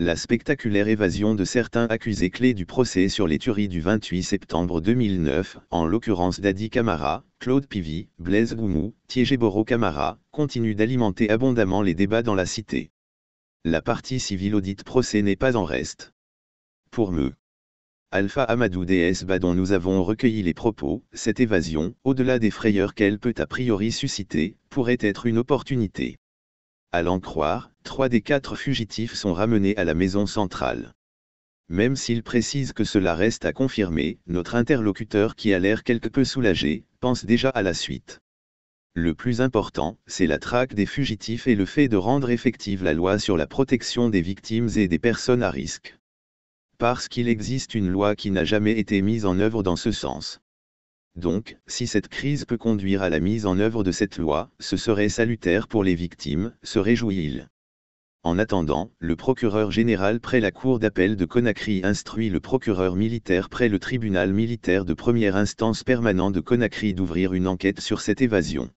la spectaculaire évasion de certains accusés clés du procès sur les tueries du 28 septembre 2009, en l'occurrence Dadi Camara, Claude Pivy, Blaise Goumou, Boro Camara, continue d'alimenter abondamment les débats dans la cité. La partie civile audite procès n'est pas en reste. Pour me. Alpha Amadou DS dont nous avons recueilli les propos, cette évasion, au-delà des frayeurs qu'elle peut a priori susciter, pourrait être une opportunité. À l'en croire, Trois des quatre fugitifs sont ramenés à la maison centrale. Même s'il précise que cela reste à confirmer, notre interlocuteur qui a l'air quelque peu soulagé, pense déjà à la suite. Le plus important, c'est la traque des fugitifs et le fait de rendre effective la loi sur la protection des victimes et des personnes à risque. Parce qu'il existe une loi qui n'a jamais été mise en œuvre dans ce sens. Donc, si cette crise peut conduire à la mise en œuvre de cette loi, ce serait salutaire pour les victimes, se réjouit-il. En attendant, le procureur général près la cour d'appel de Conakry instruit le procureur militaire près le tribunal militaire de première instance permanent de Conakry d'ouvrir une enquête sur cette évasion.